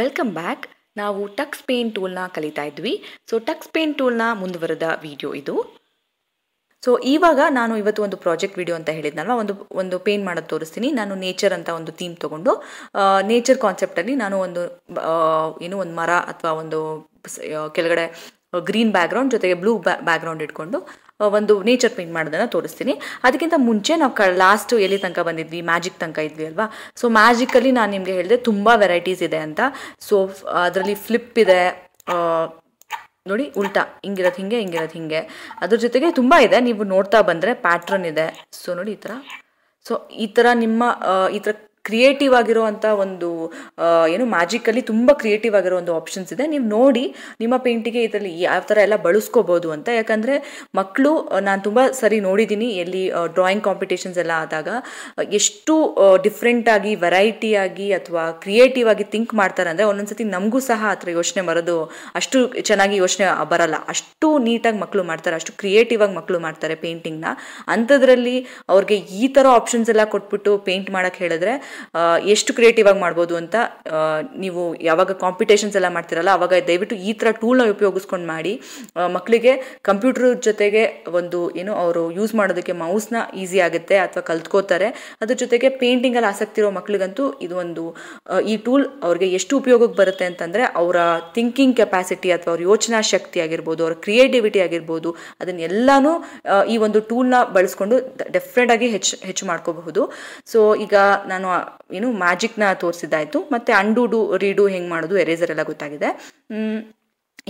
welcome back ನಾವು Tux Paint ಟೂಲ್ನ ಕಲಿತಾ ಇದ್ವಿ ಸೊ ಟಕ್ಸ್ ಪೇನ್ ಟೂಲ್ನ ಮುಂದುವರೆದ ವಿಡಿಯೋ ಇದು ಸೊ ಇವಾಗ ನಾನು ಇವತ್ತು ಒಂದು ಪ್ರಾಜೆಕ್ಟ್ ವಿಡಿಯೋ ಅಂತ ಹೇಳಿದ್ನಲ್ವ ಒಂದು ಒಂದು ಪೇಂಟ್ ಮಾಡೋದು ತೋರಿಸ್ತೀನಿ ನಾನು ನೇಚರ್ ಅಂತ ಒಂದು ಥೀಮ್ ತೊಗೊಂಡು ನೇಚರ್ ಕಾನ್ಸೆಪ್ಟಲ್ಲಿ ನಾನು ಒಂದು ಏನು ಒಂದು ಮರ ಅಥವಾ ಒಂದು ಕೆಳಗಡೆ ಗ್ರೀನ್ ಬ್ಯಾಕ್ಗ್ರೌಂಡ್ ಜೊತೆಗೆ ಬ್ಲೂ ಬ್ಯಾಕ್ಗ್ರೌಂಡ್ ಇಟ್ಕೊಂಡು ಒಂದು ನೇಚರ್ ಪೇಂಟ್ ಮಾಡೋದನ್ನು ತೋರಿಸ್ತೀನಿ ಅದಕ್ಕಿಂತ ಮುಂಚೆ ನಾವು ಕ ಲಾಸ್ಟ್ ಎಲ್ಲಿ ತನಕ ಬಂದಿದ್ವಿ ಮ್ಯಾಜಿಕ್ ತನಕ ಇದ್ವಿ ಅಲ್ವಾ ಸೊ ಮ್ಯಾಜಿಕಲ್ಲಿ ನಾನು ನಿಮಗೆ ಹೇಳಿದೆ ತುಂಬ ವೆರೈಟೀಸ್ ಇದೆ ಅಂತ ಸೊ ಅದರಲ್ಲಿ ಫ್ಲಿಪ್ ಇದೆ ನೋಡಿ ಉಲ್ಟಾ ಹಿಂಗಿರೋದು ಹಿಂಗೆ ಹಿಂಗಿರೋದು ಹಿಂಗೆ ಅದ್ರ ಜೊತೆಗೆ ತುಂಬ ಇದೆ ನೀವು ನೋಡ್ತಾ ಬಂದರೆ ಪ್ಯಾಟ್ರನ್ ಇದೆ ಸೊ ನೋಡಿ ಈ ಥರ ಸೊ ಈ ಥರ ನಿಮ್ಮ ಈ ಥರ ಕ್ರಿಯೇಟಿವ್ ಆಗಿರೋವಂಥ ಒಂದು ಏನು ಮ್ಯಾಜಿಕಲ್ಲಿ ತುಂಬ ಕ್ರಿಯೇಟಿವ್ ಆಗಿರೋ ಒಂದು ಆಪ್ಷನ್ಸ್ ಇದೆ ನೀವು ನೋಡಿ ನಿಮ್ಮ ಪೇಂಟಿಗೆ ಇದರಲ್ಲಿ ಯಾವ ಥರ ಎಲ್ಲ ಬಳಸ್ಕೋಬೋದು ಅಂತ ಯಾಕಂದರೆ ಮಕ್ಕಳು ನಾನು ತುಂಬ ಸರಿ ನೋಡಿದ್ದೀನಿ ಎಲ್ಲಿ ಡ್ರಾಯಿಂಗ್ ಕಾಂಪಿಟೇಷನ್ಸ್ ಎಲ್ಲ ಆದಾಗ ಎಷ್ಟು ಡಿಫ್ರೆಂಟಾಗಿ ವೆರೈಟಿಯಾಗಿ ಅಥವಾ ಕ್ರಿಯೇಟಿವ್ ಆಗಿ ಥಿಂಕ್ ಮಾಡ್ತಾರೆ ಅಂದರೆ ಒಂದೊಂದ್ಸತಿ ನಮಗೂ ಸಹ ಆ ಥರ ಯೋಚನೆ ಬರೋದು ಅಷ್ಟು ಚೆನ್ನಾಗಿ ಯೋಚನೆ ಬರಲ್ಲ ಅಷ್ಟು ನೀಟಾಗಿ ಮಕ್ಕಳು ಮಾಡ್ತಾರೆ ಅಷ್ಟು ಕ್ರಿಯೇಟಿವ್ ಆಗಿ ಮಕ್ಕಳು ಮಾಡ್ತಾರೆ ಪೇಂಟಿಂಗ್ನ ಅಂಥದ್ರಲ್ಲಿ ಅವ್ರಿಗೆ ಈ ಥರ ಆಪ್ಷನ್ಸ್ ಎಲ್ಲ ಕೊಟ್ಬಿಟ್ಟು ಪೇಂಟ್ ಮಾಡೋಕ್ಕೆ ಹೇಳಿದ್ರೆ ಎಷ್ಟು ಕ್ರಿಯೇಟಿವ್ ಆಗಿ ಮಾಡ್ಬೋದು ಅಂತ ನೀವು ಯಾವಾಗ ಕಾಂಪಿಟೇಷನ್ಸ್ ಎಲ್ಲ ಮಾಡ್ತಿರಲ್ಲ ಅವಾಗ ದಯವಿಟ್ಟು ಈ ಥರ ಟೂಲ್ನ ಉಪಯೋಗಿಸ್ಕೊಂಡು ಮಾಡಿ ಮಕ್ಕಳಿಗೆ ಕಂಪ್ಯೂಟರ್ ಜೊತೆಗೆ ಒಂದು ಏನು ಅವರು ಯೂಸ್ ಮಾಡೋದಕ್ಕೆ ಮೌಸ್ನ ಈಸಿ ಆಗುತ್ತೆ ಅಥವಾ ಕಲ್ತ್ಕೋತಾರೆ ಅದ್ರ ಜೊತೆಗೆ ಪೇಂಟಿಂಗಲ್ಲಿ ಆಸಕ್ತಿ ಇರೋ ಮಕ್ಕಳಿಗಂತೂ ಇದು ಒಂದು ಈ ಟೂಲ್ ಅವ್ರಿಗೆ ಎಷ್ಟು ಉಪಯೋಗಕ್ಕೆ ಬರುತ್ತೆ ಅಂತಂದರೆ ಅವರ ಥಿಂಕಿಂಗ್ ಕೆಪಾಸಿಟಿ ಅಥವಾ ಅವ್ರ ಯೋಚನಾ ಶಕ್ತಿ ಆಗಿರ್ಬೋದು ಅವ್ರ ಕ್ರಿಯೇಟಿವಿಟಿ ಆಗಿರ್ಬೋದು ಅದನ್ನೆಲ್ಲನೂ ಈ ಒಂದು ಟೂಲ್ನ ಬಳಸ್ಕೊಂಡು ಡೆಫ್ರೆಂಟಾಗಿ ಹೆಚ್ಚು ಹೆಚ್ಚು ಮಾಡ್ಕೋಬಹುದು ಸೊ ಈಗ ನಾನು ಏನು ಮ್ಯಾಜಿಕ್ನ ತೋರಿಸಿದ್ದಾಯಿತು ಮತ್ತು ಮತ್ತೆ ಡು ರೀಡು ಹೆಂಗೆ ಮಾಡೋದು ಎರೇಸರ್ ಎಲ್ಲ ಗೊತ್ತಾಗಿದೆ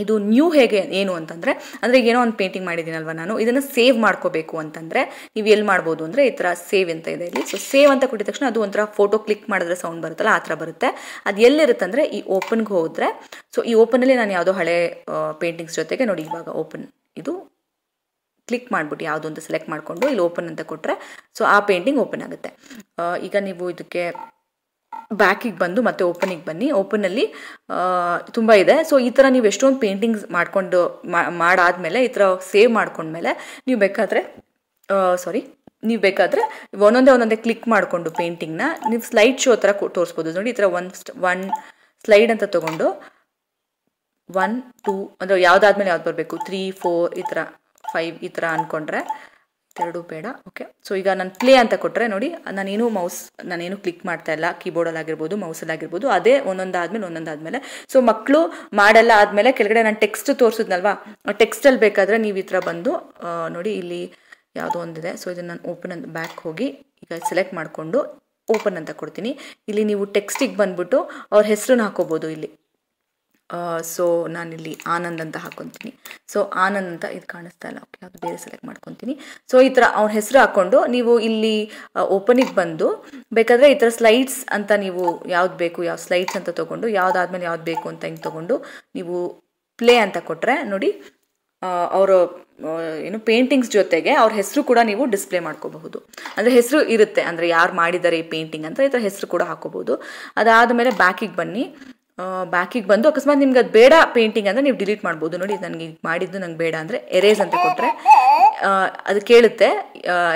ಇದು ನ್ಯೂ ಹೇಗೆ ಏನು ಅಂತಂದರೆ ಅಂದರೆ ಏನೋ ಒಂದು ಪೇಂಟಿಂಗ್ ಮಾಡಿದ್ದೀನಲ್ವ ನಾನು ಇದನ್ನು ಸೇವ್ ಮಾಡ್ಕೋಬೇಕು ಅಂತಂದರೆ ನೀವು ಎಲ್ಲಿ ಮಾಡ್ಬೋದು ಅಂದರೆ ಈ ಥರ ಸೇವ್ ಅಂತ ಇದೆ ಇಲ್ಲಿ ಸೊ ಸೇವ್ ಅಂತ ಕೊಟ್ಟಿದ ತಕ್ಷಣ ಅದು ಒಂಥರ ಫೋಟೋ ಕ್ಲಿಕ್ ಮಾಡಿದ್ರೆ ಸೌಂಡ್ ಬರುತ್ತಲ್ಲ ಆ ಥರ ಬರುತ್ತೆ ಅದು ಎಲ್ಲಿರುತ್ತೆ ಅಂದರೆ ಈ ಓಪನ್ಗೆ ಹೋದರೆ ಸೊ ಈ ಓಪನಲ್ಲಿ ನಾನು ಯಾವುದೋ ಹಳೆ ಪೇಂಟಿಂಗ್ಸ್ ಜೊತೆಗೆ ನೋಡಿ ಇವಾಗ ಓಪನ್ ಇದು ಕ್ಲಿಕ್ ಮಾಡಿಬಿಟ್ಟು ಯಾವುದು ಅಂತ ಸೆಲೆಕ್ಟ್ ಮಾಡಿಕೊಂಡು ಇಲ್ಲಿ ಓಪನ್ ಅಂತ ಕೊಟ್ಟರೆ ಸೊ ಆ ಪೇಂಟಿಂಗ್ ಓಪನ್ ಆಗುತ್ತೆ ಈಗ ನೀವು ಇದಕ್ಕೆ ಬ್ಯಾಕಿಗೆ ಬಂದು ಮತ್ತೆ ಓಪನಿಗೆ ಬನ್ನಿ ಓಪನಲ್ಲಿ ತುಂಬ ಇದೆ ಸೊ ಈ ಥರ ನೀವು ಎಷ್ಟೊಂದು ಪೇಂಟಿಂಗ್ಸ್ ಮಾಡಿಕೊಂಡು ಮಾಡಾದಮೇಲೆ ಈ ಥರ ಸೇವ್ ಮಾಡ್ಕೊಂಡ್ಮೇಲೆ ನೀವು ಬೇಕಾದರೆ ಸಾರಿ ನೀವು ಬೇಕಾದರೆ ಒಂದೊಂದೇ ಒಂದೊಂದೇ ಕ್ಲಿಕ್ ಮಾಡಿಕೊಂಡು ಪೇಂಟಿಂಗ್ನ ನೀವು ಸ್ಲೈಡ್ ಶೋ ಥರ ತೋರಿಸ್ಬೋದು ನೋಡಿ ಈ ಥರ ಒನ್ ಒನ್ ಸ್ಲೈಡ್ ಅಂತ ತೊಗೊಂಡು ಒನ್ ಟೂ ಅಂದರೆ ಯಾವುದಾದ್ಮೇಲೆ ಯಾವ್ದು ಬರಬೇಕು ತ್ರೀ ಫೋರ್ ಈ ಥರ ಫೈವ್ ಈ ಥರ ಅಂದ್ಕೊಂಡ್ರೆ ಎರಡು ಬೇಡ ಓಕೆ ಸೊ ಈಗ ನಾನು ಪ್ಲೇ ಅಂತ ಕೊಟ್ಟರೆ ನೋಡಿ ನಾನೇನು ಮೌಸ್ ನಾನೇನು ಕ್ಲಿಕ್ ಮಾಡ್ತಾ ಇಲ್ಲ ಕೀಬೋರ್ಡಲ್ಲಿ ಆಗಿರ್ಬೋದು ಮೌಸಲ್ಲಿ ಆಗಿರ್ಬೋದು ಅದೇ ಒಂದೊಂದಾದ್ಮೇಲೆ ಒಂದೊಂದಾದ್ಮೇಲೆ ಸೊ ಮಕ್ಕಳು ಮಾಡಲ್ಲ ಆದಮೇಲೆ ಕೆಳಗಡೆ ನಾನು ಟೆಕ್ಸ್ಟ್ ತೋರಿಸಿದ್ನಲ್ವಾ ಟೆಕ್ಸ್ಟಲ್ಲಿ ಬೇಕಾದರೆ ನೀವು ಈ ಥರ ಬಂದು ನೋಡಿ ಇಲ್ಲಿ ಯಾವುದೋ ಒಂದಿದೆ ಸೊ ಇದನ್ನು ನಾನು ಓಪನ್ ಅಂತ ಬ್ಯಾಕ್ ಹೋಗಿ ಈಗ ಸೆಲೆಕ್ಟ್ ಮಾಡಿಕೊಂಡು ಓಪನ್ ಅಂತ ಕೊಡ್ತೀನಿ ಇಲ್ಲಿ ನೀವು ಟೆಕ್ಸ್ಟಿಗೆ ಬಂದುಬಿಟ್ಟು ಅವ್ರ ಹೆಸರನ್ನ ಹಾಕೋಬೋದು ಇಲ್ಲಿ ಸೊ ನಾನಿಲ್ಲಿ ಆನಂದ್ ಅಂತ ಹಾಕೊತೀನಿ ಸೊ ಆನಂದ್ ಅಂತ ಇದು ಕಾಣಿಸ್ತಾ ಇಲ್ಲ ಓಕೆ ಅದು ಬೇರೆ ಸೆಲೆಕ್ಟ್ ಮಾಡ್ಕೊತೀನಿ ಸೊ ಈ ಥರ ಅವ್ರ ಹೆಸರು ಹಾಕ್ಕೊಂಡು ನೀವು ಇಲ್ಲಿ ಓಪನಿಗೆ ಬಂದು ಬೇಕಾದರೆ ಈ ಥರ ಸ್ಲೈಡ್ಸ್ ಅಂತ ನೀವು ಯಾವ್ದು ಬೇಕು ಯಾವ ಸ್ಲೈಡ್ಸ್ ಅಂತ ತೊಗೊಂಡು ಯಾವ್ದಾದ್ಮೇಲೆ ಯಾವ್ದು ಬೇಕು ಅಂತ ಹಿಂಗೆ ತೊಗೊಂಡು ನೀವು ಪ್ಲೇ ಅಂತ ಕೊಟ್ಟರೆ ನೋಡಿ ಅವರು ಏನು ಪೇಂಟಿಂಗ್ಸ್ ಜೊತೆಗೆ ಅವ್ರ ಹೆಸರು ಕೂಡ ನೀವು ಡಿಸ್ಪ್ಲೇ ಮಾಡ್ಕೋಬಹುದು ಅಂದರೆ ಹೆಸರು ಇರುತ್ತೆ ಅಂದರೆ ಯಾರು ಮಾಡಿದ್ದಾರೆ ಈ ಪೇಂಟಿಂಗ್ ಅಂತ ಈ ಥರ ಹೆಸರು ಕೂಡ ಹಾಕೋಬಹುದು ಮೇಲೆ ಬ್ಯಾಕಿಗೆ ಬನ್ನಿ ಬ್ಯಾಕಿಗೆ ಬಂದು ಅಕಸ್ಮಾತ್ ನಿಮ್ಗೆ ಅದು ಬೇಡ ಪೇಂಟಿಂಗ್ ಅಂದರೆ ನೀವು ಡಿಲೀಟ್ ಮಾಡ್ಬೋದು ನೋಡಿ ನನಗೆ ಮಾಡಿದ್ದು ನಂಗೆ ಬೇಡ ಅಂದರೆ ಎರೇಸ್ ಅಂತ ಕೊಟ್ಟರೆ ಅದು ಕೇಳುತ್ತೆ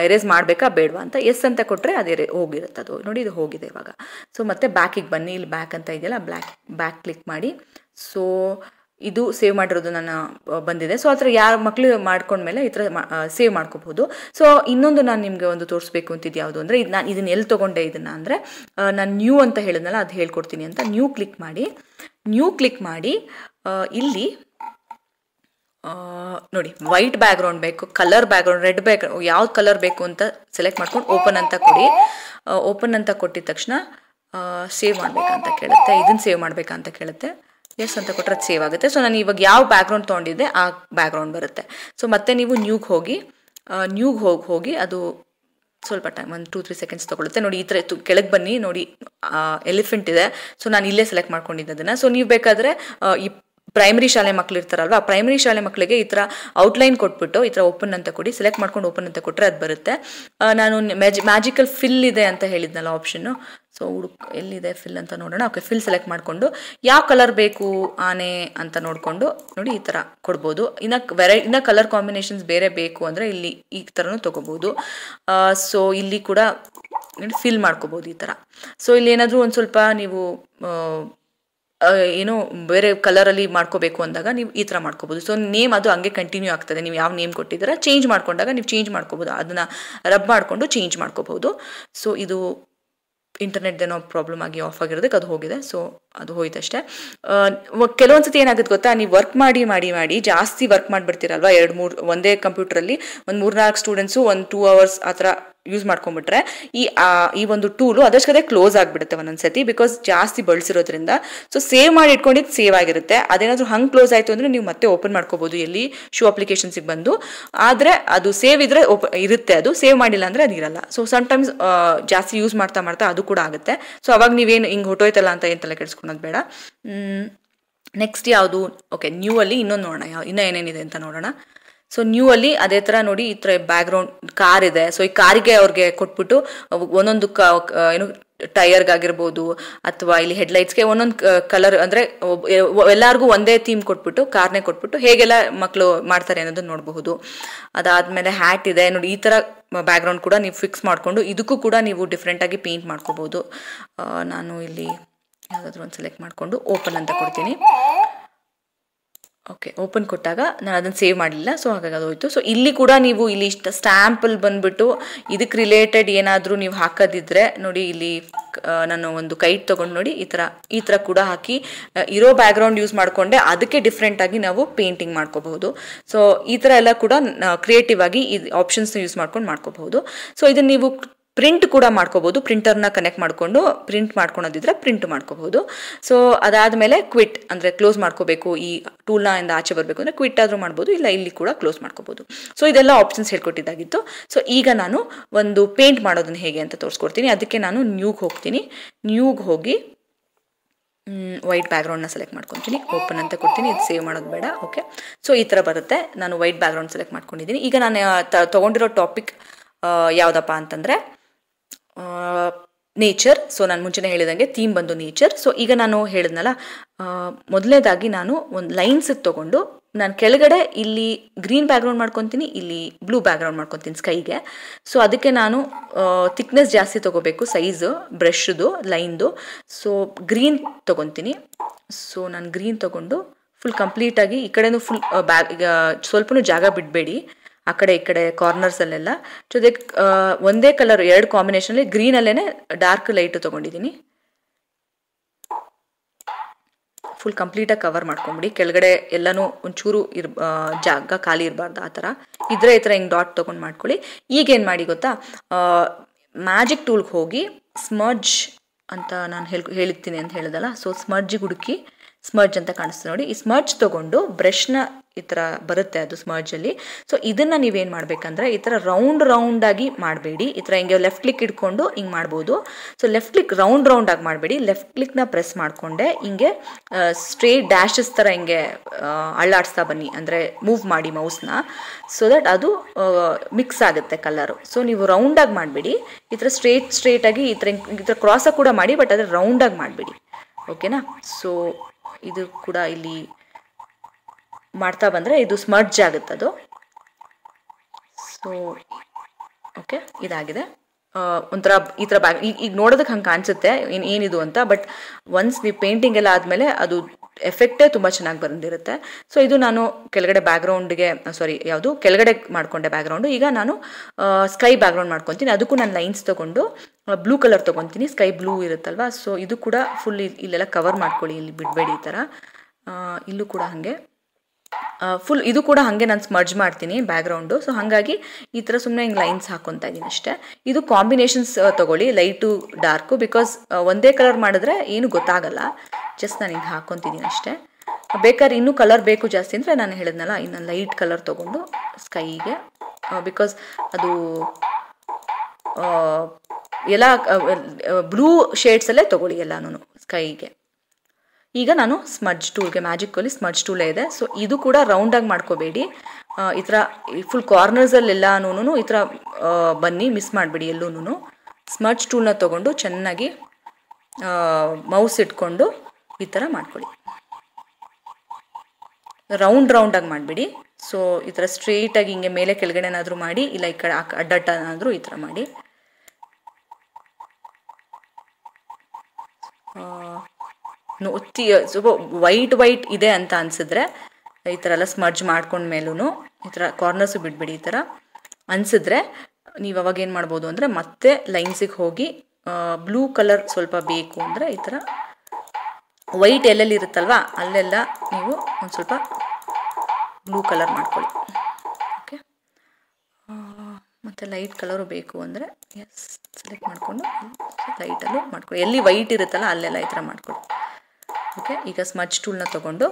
ಎರೇಸ್ ಮಾಡಬೇಕಾ ಬೇಡವಾ ಅಂತ ಎಸ್ ಅಂತ ಕೊಟ್ಟರೆ ಅದು ಎರೆ ಹೋಗಿರುತ್ತೆ ಅದು ನೋಡಿ ಇದು ಹೋಗಿದೆ ಇವಾಗ ಸೊ ಮತ್ತೆ ಬ್ಯಾಕಿಗೆ ಬನ್ನಿ ಇಲ್ಲಿ ಬ್ಯಾಕ್ ಅಂತ ಇದೆಯಲ್ಲ ಬ್ಲ್ಯಾಕ್ ಬ್ಯಾಕ್ ಕ್ಲಿಕ್ ಮಾಡಿ ಸೊ ಇದು ಸೇವ್ ಮಾಡಿರೋದು ನನ್ನ ಬಂದಿದೆ ಸೊ ಆ ಥರ ಯಾರ ಮಕ್ಕಳು ಮಾಡ್ಕೊಂಡ್ಮೇಲೆ ಈ ಥರ ಸೇವ್ ಮಾಡ್ಕೋಬಹುದು ಸೊ ಇನ್ನೊಂದು ನಾನು ನಿಮಗೆ ಒಂದು ತೋರಿಸ್ಬೇಕು ಅಂತಿದ್ದು ಯಾವುದು ಅಂದರೆ ಇದು ನಾನು ಇದನ್ನ ಎಲ್ಲಿ ತೊಗೊಂಡೆ ಇದನ್ನು ಅಂದರೆ ನಾನು ನ್ಯೂ ಅಂತ ಹೇಳಿದ್ನಲ್ಲ ಅದು ಹೇಳ್ಕೊಡ್ತೀನಿ ಅಂತ ನ್ಯೂ ಕ್ಲಿಕ್ ಮಾಡಿ ನ್ಯೂ ಕ್ಲಿಕ್ ಮಾಡಿ ಇಲ್ಲಿ ನೋಡಿ ವೈಟ್ ಬ್ಯಾಕ್ಗ್ರೌಂಡ್ ಬೇಕು ಕಲರ್ ಬ್ಯಾಕ್ಗ್ರೌಂಡ್ ರೆಡ್ ಬ್ಯಾಕ್ ಯಾವ್ದು ಕಲರ್ ಬೇಕು ಅಂತ ಸೆಲೆಕ್ಟ್ ಮಾಡ್ಕೊಂಡು ಓಪನ್ ಅಂತ ಕೊಡಿ ಓಪನ್ ಅಂತ ಕೊಟ್ಟಿದ ತಕ್ಷಣ ಸೇವ್ ಮಾಡಬೇಕಂತ ಕೇಳುತ್ತೆ ಇದನ್ನ ಸೇವ್ ಮಾಡಬೇಕಂತ ಕೇಳುತ್ತೆ ಎಸ್ ಅಂತ ಕೊಟ್ಟರೆ ಸೇವ್ ಆಗುತ್ತೆ ಸೊ ನಾನು ಇವಾಗ ಯಾವ ಬ್ಯಾಕ್ಗ್ರೌಂಡ್ ತೊಗೊಂಡಿದ್ದೆ ಆ ಬ್ಯಾಕ್ಗ್ರೌಂಡ್ ಬರುತ್ತೆ ಸೊ ಮತ್ತೆ ನೀವು ನ್ಯೂಗೆ ಹೋಗಿ ನ್ಯೂಗೆ ಹೋಗಿ ಹೋಗಿ ಅದು ಸ್ವಲ್ಪ ಟೈಮ್ ಒಂದು ಟೂ ತ್ರೀ ಸೆಕೆಂಡ್ಸ್ ತೊಗೊಳುತ್ತೆ ನೋಡಿ ಈ ಥರ ಕೆಳಗೆ ಬನ್ನಿ ನೋಡಿ ಎಲಿಫೆಂಟ್ ಇದೆ ಸೊ ನಾನು ಇಲ್ಲೇ ಸೆಲೆಕ್ಟ್ ಮಾಡ್ಕೊಂಡಿದ್ದೆ ಅದನ್ನು ಸೊ ನೀವು ಬೇಕಾದರೆ ಈ ಪ್ರೈಮರಿ ಶಾಲೆ ಮಕ್ಳು ಇರ್ತಾರಲ್ವ ಪ್ರೈಮರಿ ಶಾಲೆ ಮಕ್ಕಳಿಗೆ ಈ ಥರ ಔಟ್ಲೈನ್ ಕೊಟ್ಬಿಟ್ಟು ಈ ಥರ ಓಪನ್ ಅಂತ ಕೊಡಿ ಸೆಲೆಕ್ಟ್ ಮಾಡ್ಕೊಂಡು ಓಪನ್ ಅಂತ ಕೊಟ್ಟರೆ ಅದು ಬರುತ್ತೆ ನಾನು ಮ್ಯಾಜ್ ಮ್ಯಾಜಿಕಲ್ ಫಿಲ್ ಇದೆ ಅಂತ ಹೇಳಿದ್ನಲ್ಲ ಆಪ್ಷನ್ನು ಸೊ ಹುಡುಕ್ ಎಲ್ಲಿದೆ ಫಿಲ್ ಅಂತ ನೋಡೋಣ ಓಕೆ ಫಿಲ್ ಸೆಲೆಕ್ಟ್ ಮಾಡಿಕೊಂಡು ಯಾವ ಕಲರ್ ಬೇಕು ಆನೆ ಅಂತ ನೋಡಿಕೊಂಡು ನೋಡಿ ಈ ಥರ ಕೊಡ್ಬೋದು ಇನ್ನ ವೆರೈ ಇನ್ನೂ ಕಲರ್ ಕಾಂಬಿನೇಷನ್ಸ್ ಬೇರೆ ಬೇಕು ಅಂದರೆ ಇಲ್ಲಿ ಈ ಥರನೂ ತೊಗೋಬೋದು ಸೊ ಇಲ್ಲಿ ಕೂಡ ಫಿಲ್ ಮಾಡ್ಕೋಬೋದು ಈ ಥರ ಸೊ ಇಲ್ಲಿ ಏನಾದರೂ ಒಂದು ಸ್ವಲ್ಪ ನೀವು ಏನೋ ಬೇರೆ ಕಲರಲ್ಲಿ ಮಾಡ್ಕೋಬೇಕು ಅಂದಾಗ ನೀವು ಈ ಥರ ಮಾಡ್ಕೋಬೋದು ಸೊ ನೇಮ್ ಅದು ಹಂಗೆ ಕಂಟಿನ್ಯೂ ಆಗ್ತದೆ ನೀವು ಯಾವ ನೇಮ್ ಕೊಟ್ಟಿದ್ದೀರ ಚೇಂಜ್ ಮಾಡ್ಕೊಂಡಾಗ ನೀವು ಚೇಂಜ್ ಮಾಡ್ಕೋಬೋದು ಅದನ್ನು ರಬ್ ಮಾಡಿಕೊಂಡು ಚೇಂಜ್ ಮಾಡ್ಕೋಬಹುದು ಸೊ ಇದು ಇಂಟರ್ನೆಟ್ ಏನೋ ಪ್ರಾಬ್ಲಮ್ ಆಗಿ ಆಫ್ ಆಗಿರೋದಕ್ಕೆ ಅದು ಹೋಗಿದೆ ಸೊ ಅದು ಹೋಯ್ತಷ್ಟೇ ಕೆಲವೊಂದ್ಸತಿ ಏನಾಗುತ್ತೆ ಗೊತ್ತಾ ನೀವು ವರ್ಕ್ ಮಾಡಿ ಮಾಡಿ ಮಾಡಿ ಜಾಸ್ತಿ ವರ್ಕ್ ಮಾಡಿಬಿಡ್ತೀರಲ್ವಾ ಎರಡು ಮೂರು ಒಂದೇ ಕಂಪ್ಯೂಟರಲ್ಲಿ ಒಂದು ಮೂರ್ನಾಲ್ಕು ಸ್ಟೂಡೆಂಟ್ಸು ಒಂದು ಟೂ ಅವರ್ಸ್ ಆ ಥರ ಯೂಸ್ ಮಾಡ್ಕೊಂಡ್ಬಿಟ್ರೆ ಈ ಈ ಒಂದು ಟೂಲು ಅದಷ್ಟೇ ಕ್ಲೋಸ್ ಆಗಿಬಿಡುತ್ತೆ ಸತಿ ಬಿಕಾಸ್ ಜಾಸ್ತಿ ಬಳಸಿರೋದ್ರಿಂದ ಸೊ ಸೇವ್ ಮಾಡಿ ಇಟ್ಕೊಂಡಿದ್ದು ಸೇವ್ ಆಗಿರುತ್ತೆ ಅದೇನಾದರೂ ಹಂಗೆ ಕ್ಲೋಸ್ ಆಯಿತು ಅಂದರೆ ನೀವು ಮತ್ತೆ ಓಪನ್ ಮಾಡ್ಕೋಬೋದು ಎಲ್ಲಿ ಶೂ ಅಪ್ಲಿಕೇಶನ್ಸಿಗೆ ಬಂದು ಆದರೆ ಅದು ಸೇವ್ ಇದ್ರೆ ಓಪ ಇರುತ್ತೆ ಅದು ಸೇವ್ ಮಾಡಿಲ್ಲ ಅಂದರೆ ಅದು ಇರಲ್ಲ ಸೊ ಸಮ್ಟೈಮ್ಸ್ ಜಾಸ್ತಿ ಯೂಸ್ ಮಾಡ್ತಾ ಮಾಡ್ತಾ ಅದು ಕೂಡ ಆಗುತ್ತೆ ಸೊ ಅವಾಗ ನೀವೇನು ಹಿಂಗೆ ಹೊಟ್ಟೋಯ್ತಲ್ಲ ಅಂತ ಏನು ತಲೆ ಅನ್ನೋದು ಬೇಡ ನೆಕ್ಸ್ಟ್ ಯಾವುದು ಓಕೆ ನ್ಯೂ ಅಲ್ಲಿ ಇನ್ನೊಂದು ನೋಡೋಣ ಯಾವ ಇನ್ನೂ ಏನೇನಿದೆ ಅಂತ ನೋಡೋಣ ಸೊ ನ್ಯೂ ಅಲ್ಲಿ ಅದೇ ಥರ ನೋಡಿ ಈ ಥರ ಬ್ಯಾಕ್ಗ್ರೌಂಡ್ ಕಾರ್ ಇದೆ ಸೊ ಈ ಕಾರಿಗೆ ಅವ್ರಿಗೆ ಕೊಟ್ಬಿಟ್ಟು ಒಂದೊಂದು ಕ ಏನು ಟೈರ್ಗಾಗಿರ್ಬೋದು ಅಥವಾ ಇಲ್ಲಿ ಹೆಡ್ಲೈಟ್ಸ್ಗೆ ಒಂದೊಂದು ಕಲರ್ ಅಂದರೆ ಎಲ್ಲರಿಗೂ ಒಂದೇ ಥೀಮ್ ಕೊಟ್ಬಿಟ್ಟು ಕಾರ್ನೇ ಕೊಟ್ಬಿಟ್ಟು ಹೇಗೆಲ್ಲ ಮಕ್ಕಳು ಮಾಡ್ತಾರೆ ಅನ್ನೋದನ್ನು ನೋಡಬಹುದು ಅದಾದಮೇಲೆ ಹ್ಯಾಟ್ ಇದೆ ನೋಡಿ ಈ ಥರ ಬ್ಯಾಕ್ಗ್ರೌಂಡ್ ಕೂಡ ನೀವು ಫಿಕ್ಸ್ ಮಾಡಿಕೊಂಡು ಇದಕ್ಕೂ ಕೂಡ ನೀವು ಡಿಫ್ರೆಂಟಾಗಿ ಪೇಂಟ್ ಮಾಡ್ಕೋಬೋದು ನಾನು ಇಲ್ಲಿ ಯಾವುದಾದ್ರೂ ಒಂದು ಸೆಲೆಕ್ಟ್ ಮಾಡಿಕೊಂಡು ಓಪನ್ ಅಂತ ಕೊಡ್ತೀನಿ ಓಕೆ ಓಪನ್ ಕೊಟ್ಟಾಗ ನಾನು ಅದನ್ನು ಸೇವ್ ಮಾಡಲಿಲ್ಲ ಸೊ ಹಾಗಾಗಿ ಅದು ಹೋಯಿತು ಸೊ ಇಲ್ಲಿ ಕೂಡ ನೀವು ಇಲ್ಲಿ ಇಷ್ಟ ಸ್ಟ್ಯಾಂಪಲ್ ಬಂದುಬಿಟ್ಟು ಇದಕ್ಕೆ ರಿಲೇಟೆಡ್ ಏನಾದರೂ ನೀವು ಹಾಕೋದಿದ್ರೆ ನೋಡಿ ಇಲ್ಲಿ ನಾನು ಒಂದು ಕೈಟ್ ತೊಗೊಂಡು ನೋಡಿ ಈ ಥರ ಈ ಥರ ಕೂಡ ಹಾಕಿ ಇರೋ ಬ್ಯಾಕ್ಗ್ರೌಂಡ್ ಯೂಸ್ ಮಾಡಿಕೊಂಡೆ ಅದಕ್ಕೆ ಡಿಫ್ರೆಂಟಾಗಿ ನಾವು ಪೇಂಟಿಂಗ್ ಮಾಡ್ಕೋಬಹುದು ಸೊ ಈ ಥರ ಎಲ್ಲ ಕೂಡ ಕ್ರಿಯೇಟಿವ್ ಆಗಿ ಇದು ಆಪ್ಷನ್ಸ್ನ ಯೂಸ್ ಮಾಡ್ಕೊಂಡು ಮಾಡ್ಕೋಬಹುದು ಸೊ ಇದನ್ನು ನೀವು ಪ್ರಿಂಟ್ ಕೂಡ ಮಾಡ್ಕೋಬಹುದು ಪ್ರಿಂಟರ್ನ ಕನೆಕ್ಟ್ ಮಾಡಿಕೊಂಡು ಪ್ರಿಂಟ್ ಮಾಡ್ಕೊಳೋದಿದ್ರೆ ಪ್ರಿಂಟ್ ಮಾಡ್ಕೋಬಹುದು ಸೊ ಅದಾದಮೇಲೆ ಕ್ವಿಟ್ ಅಂದರೆ ಕ್ಲೋಸ್ ಮಾಡ್ಕೋಬೇಕು ಈ ಟೂಲ್ನ ಇಂದ ಆಚೆ ಬರಬೇಕು ಅಂದರೆ ಕ್ವಿಟ್ ಆದರೂ ಮಾಡ್ಬೋದು ಇಲ್ಲ ಇಲ್ಲಿ ಕೂಡ ಕ್ಲೋಸ್ ಮಾಡ್ಕೋಬಹುದು ಸೊ ಇದೆಲ್ಲ ಆಪ್ಷನ್ಸ್ ಹೇಳ್ಕೊಟ್ಟಿದ್ದಾಗಿತ್ತು ಸೊ ಈಗ ನಾನು ಒಂದು ಪೇಂಟ್ ಮಾಡೋದನ್ನ ಹೇಗೆ ಅಂತ ತೋರಿಸ್ಕೊಡ್ತೀನಿ ಅದಕ್ಕೆ ನಾನು ನ್ಯೂಗೆ ಹೋಗ್ತೀನಿ ನ್ಯೂಗೆ ಹೋಗಿ ವೈಟ್ ಬ್ಯಾಗ್ರೌಂಡ್ನ ಸೆಲೆಕ್ಟ್ ಮಾಡ್ಕೊತೀನಿ ಓಪನ್ ಅಂತ ಕೊಡ್ತೀನಿ ಇದು ಸೇವ್ ಮಾಡೋದು ಬೇಡ ಓಕೆ ಸೊ ಈ ಥರ ಬರುತ್ತೆ ನಾನು ವೈಟ್ ಬ್ಯಾಗ್ರೌಂಡ್ ಸೆಲೆಕ್ಟ್ ಮಾಡ್ಕೊಂಡಿದ್ದೀನಿ ಈಗ ನಾನು ತಗೊಂಡಿರೋ ಟಾಪಿಕ್ ಯಾವುದಪ್ಪ ಅಂತಂದರೆ ನೇಚರ್ ಸೊ ನಾನು ಮುಂಚೆನೇ ಹೇಳಿದಂಗೆ ಥೀಮ್ ಬಂದು ನೇಚರ್ ಸೊ ಈಗ ನಾನು ಹೇಳಿದ್ನಲ್ಲ ಮೊದಲನೇದಾಗಿ ನಾನು ಒಂದು ಲೈನ್ಸ್ ತೊಗೊಂಡು ನಾನು ಕೆಳಗಡೆ ಇಲ್ಲಿ ಗ್ರೀನ್ ಬ್ಯಾಕ್ಗ್ರೌಂಡ್ ಮಾಡ್ಕೊತೀನಿ ಇಲ್ಲಿ ಬ್ಲೂ ಬ್ಯಾಕ್ಗ್ರೌಂಡ್ ಮಾಡ್ಕೊತೀನಿ ಸ್ಕೈಗೆ ಸೊ ಅದಕ್ಕೆ ನಾನು ಥಿಕ್ನೆಸ್ ಜಾಸ್ತಿ ತೊಗೋಬೇಕು ಸೈಜು ಬ್ರಷ್ದು ಲೈನ್ದು ಸೊ ಗ್ರೀನ್ ತೊಗೊತೀನಿ ಸೊ ನಾನು ಗ್ರೀನ್ ತೊಗೊಂಡು ಫುಲ್ ಕಂಪ್ಲೀಟಾಗಿ ಈ ಕಡೆನೂ ಫುಲ್ ಬ್ಯಾಗ್ ಸ್ವಲ್ಪ ಜಾಗ ಬಿಡಬೇಡಿ ಆ ಕಡೆ ಈ ಕಡೆ ಕಾರ್ನರ್ಸ್ ಕಾರ್ನರ್ಸಲ್ಲೆಲ್ಲ ಜೊತೆ ಒಂದೇ ಕಲರ್ ಎರಡು ಕಾಂಬಿನೇಷನ್ ಗ್ರೀನ್ ಅಲ್ಲೇನೆ ಡಾರ್ಕ್ ಲೈಟ್ ತೊಗೊಂಡಿದ್ದೀನಿ ಫುಲ್ ಕಂಪ್ಲೀಟ್ ಆಗಿ ಕವರ್ ಮಾಡ್ಕೊಂಬಿಡಿ ಕೆಳಗಡೆ ಎಲ್ಲಾನು ಒಂಚೂರು ಇರ್ ಜಾಗ ಖಾಲಿ ಇರಬಾರ್ದು ಆ ಥರ ಇದ್ರೆ ಈ ಥರ ಹಿಂಗೆ ಡಾಟ್ ತಗೊಂಡ್ ಮಾಡ್ಕೊಳ್ಳಿ ಈಗೇನು ಮಾಡಿ ಗೊತ್ತಾ ಮ್ಯಾಜಿಕ್ ಟೂಲ್ಗೆ ಹೋಗಿ ಸ್ಮರ್ಜ್ ಅಂತ ನಾನು ಹೇಳ್ ಹೇಳಿರ್ತೀನಿ ಅಂತ ಹೇಳಿದಲ್ಲ ಸೊ ಸ್ಮರ್ಜಿಗೆ ಹುಡುಕಿ ಸ್ಮರ್ಜ್ ಅಂತ ಕಾಣಿಸ್ತದೆ ನೋಡಿ ಈ ಸ್ಮರ್ಜ್ ತಗೊಂಡು ಬ್ರಷ್ನ ಈ ಥರ ಬರುತ್ತೆ ಅದು ಸ್ಮರ್ಜಲ್ಲಿ ಸೊ ಇದನ್ನು ನೀವೇನು ಮಾಡಬೇಕಂದ್ರೆ ಈ ಥರ ರೌಂಡ್ ರೌಂಡಾಗಿ ಮಾಡಬೇಡಿ ಈ ಥರ ಹಿಂಗೆ ಲೆಫ್ಟ್ ಕ್ಲಿಕ್ ಇಟ್ಕೊಂಡು ಹಿಂಗೆ ಮಾಡ್ಬೋದು ಸೊ ಲೆಫ್ಟ್ ಕ್ಲಿಕ್ ರೌಂಡ್ ರೌಂಡಾಗಿ ಮಾಡಬೇಡಿ ಲೆಫ್ಟ್ ಕ್ಲಿಕ್ನ ಪ್ರೆಸ್ ಮಾಡಿಕೊಂಡೆ ಹಿಂಗೆ ಸ್ಟ್ರೇಟ್ ಡ್ಯಾಶಸ್ ಥರ ಹಿಂಗೆ ಅಳ್ಳಾಡಿಸ್ತಾ ಬನ್ನಿ ಅಂದರೆ ಮೂವ್ ಮಾಡಿ ಮೌಸ್ನ ಸೊ ದಟ್ ಅದು ಮಿಕ್ಸ್ ಆಗುತ್ತೆ ಕಲರು ಸೊ ನೀವು ರೌಂಡಾಗಿ ಮಾಡಬೇಡಿ ಈ ಥರ ಸ್ಟ್ರೇಟ್ ಸ್ಟ್ರೇಟಾಗಿ ಈ ಥರ ಈ ಥರ ಕ್ರಾಸಾಗಿ ಕೂಡ ಮಾಡಿ ಬಟ್ ಅದರ ರೌಂಡಾಗಿ ಮಾಡಬೇಡಿ ಓಕೆನಾ ಸೊ ಇದು ಕೂಡ ಇಲ್ಲಿ ಮಾಡ್ತಾ ಬಂದರೆ ಇದು ಸ್ಮರ್ಜ್ ಆಗುತ್ತೆ ಅದು ಸೊ ಓಕೆ ಇದಾಗಿದೆ ಒಂಥರ ಈ ಥರ ಬ್ಯಾಕ್ ಈಗ ಈಗ ನೋಡೋದಕ್ಕೆ ಹಂಗೆ ಕಾಣಿಸುತ್ತೆ ಏನಿದು ಅಂತ ಬಟ್ ಒನ್ಸ್ ನೀವು ಪೇಂಟಿಂಗ್ ಎಲ್ಲ ಆದಮೇಲೆ ಅದು ಎಫೆಕ್ಟೇ ತುಂಬ ಚೆನ್ನಾಗಿ ಬಂದಿರುತ್ತೆ ಸೊ ಇದು ನಾನು ಕೆಳಗಡೆ ಗ್ರೌಂಡ್ಗೆ ಸಾರಿ ಯಾವುದು ಕೆಳಗಡೆ ಮಾಡ್ಕೊಂಡೆ ಬ್ಯಾಗ್ರೌಂಡು ಈಗ ನಾನು ಸ್ಕೈ ಬ್ಯಾಕ್ಗ್ರೌಂಡ್ ಮಾಡ್ಕೊತೀನಿ ಅದಕ್ಕೂ ನಾನು ಲೈನ್ಸ್ ತೊಗೊಂಡು ಬ್ಲೂ ಕಲರ್ ತೊಗೊತೀನಿ ಸ್ಕೈ ಬ್ಲೂ ಇರುತ್ತಲ್ವಾ ಸೊ ಇದು ಕೂಡ ಫುಲ್ ಇಲ್ಲೆಲ್ಲ ಕವರ್ ಮಾಡ್ಕೊಳ್ಳಿ ಇಲ್ಲಿ ಬಿಡಬೇಡಿ ಈ ಥರ ಇಲ್ಲೂ ಕೂಡ ಹಾಗೆ ಫುಲ್ ಇದು ಕೂಡ ಹಾಗೆ ನಾನು ಸ್ಮರ್ಜ್ ಮಾಡ್ತೀನಿ ಬ್ಯಾಕ್ಗ್ರೌಂಡು ಸೊ ಹಾಗಾಗಿ ಈ ಥರ ಸುಮ್ಮನೆ ಹಿಂಗೆ ಲೈನ್ಸ್ ಹಾಕೊತ ಇದ್ದೀನಿ ಅಷ್ಟೇ ಇದು ಕಾಂಬಿನೇಷನ್ಸ್ ತೊಗೊಳ್ಳಿ ಲೈಟು ಡಾರ್ಕು ಬಿಕಾಸ್ ಒಂದೇ ಕಲರ್ ಮಾಡಿದ್ರೆ ಏನು ಗೊತ್ತಾಗಲ್ಲ ಜಸ್ಟ್ ನಾನು ಹಿಂಗೆ ಹಾಕೊತಿದ್ದೀನಿ ಅಷ್ಟೇ ಬೇಕಾದ್ರೆ ಇನ್ನೂ ಕಲರ್ ಬೇಕು ಜಾಸ್ತಿ ಅಂದರೆ ನಾನು ಹೇಳಿದ್ನಲ್ಲ ಇನ್ನು ಲೈಟ್ ಕಲರ್ ತೊಗೊಂಡು ಸ್ಕೈಗೆ ಬಿಕಾಸ್ ಅದು ಎಲ್ಲ ಬ್ಲೂ ಶೇಡ್ಸಲ್ಲೇ ತೊಗೊಳ್ಳಿ ಎಲ್ಲನೂ ಸ್ಕೈಗೆ ಈಗ ನಾನು ಸ್ಮಡ್ಜ್ ಟೂಲ್ಗೆ ಮ್ಯಾಜಿಕಲ್ಲಿ ಸ್ಮಡ್ಜ್ ಟೂಲೇ ಇದೆ ಸೊ ಇದು ಕೂಡ ರೌಂಡಾಗಿ ಮಾಡ್ಕೋಬೇಡಿ ಈ ಥರ ಫುಲ್ ಕಾರ್ನರ್ಸಲ್ಲೆಲ್ಲನೂ ಈ ಥರ ಬನ್ನಿ ಮಿಸ್ ಮಾಡಬೇಡಿ ಎಲ್ಲೂ ಸ್ಮಡ್ಜ್ ಟೂಲ್ನ ತೊಗೊಂಡು ಚೆನ್ನಾಗಿ ಮೌಸ್ ಇಟ್ಕೊಂಡು ಈ ಥರ ಮಾಡ್ಕೊಳ್ಳಿ ರೌಂಡ್ ರೌಂಡಾಗಿ ಮಾಡಿಬಿಡಿ ಸೊ ಈ ಥರ ಸ್ಟ್ರೇಟಾಗಿ ಹಿಂಗೆ ಮೇಲೆ ಕೆಳಗಡೆನಾದರೂ ಮಾಡಿ ಇಲ್ಲ ಈ ಕಡೆ ಅಡ್ಡಾಟನಾದರೂ ಈ ಥರ ಮಾಡಿ ಒತ್ತಿ ಸ್ವಲ್ಪ ವೈಟ್ ವೈಟ್ ಇದೆ ಅಂತ ಅನಿಸಿದ್ರೆ ಈ ಥರ ಎಲ್ಲ ಸ್ಮರ್ಜ್ ಮಾಡ್ಕೊಂಡ ಮೇಲೂ ಈ ಥರ ಕಾರ್ನರ್ಸು ಬಿಟ್ಬಿಡಿ ಈ ಥರ ಅನಿಸಿದ್ರೆ ನೀವು ಅವಾಗ ಏನು ಮಾಡ್ಬೋದು ಅಂದರೆ ಮತ್ತೆ ಲೈನ್ಸಿಗೆ ಹೋಗಿ ಬ್ಲೂ ಕಲರ್ ಸ್ವಲ್ಪ ಬೇಕು ಅಂದರೆ ಈ ಥರ ವೈಟ್ ಎಲ್ಲೆಲ್ಲಿ ಇರುತ್ತಲ್ವಾ ಅಲ್ಲೆಲ್ಲ ನೀವು ಒಂದು ಸ್ವಲ್ಪ ಬ್ಲೂ ಕಲರ್ ಮಾಡ್ಕೊಳ್ಳಿ ಓಕೆ ಮತ್ತು ಲೈಟ್ ಕಲರು ಬೇಕು ಅಂದರೆ ಎಸ್ ಸೆಲೆಕ್ಟ್ ಮಾಡಿಕೊಂಡು ಲೈಟಲ್ಲೂ ಮಾಡ್ಕೊಳ್ಳಿ ಎಲ್ಲಿ ವೈಟ್ ಇರುತ್ತಲ್ಲ ಅಲ್ಲೆಲ್ಲ ಈ ಥರ ಮಾಡ್ಕೊಳ್ಳಿ ಓಕೆ ಈಗ ಸ್ಮಜ್ ಟೂಲ್ನ ತಗೊಂಡು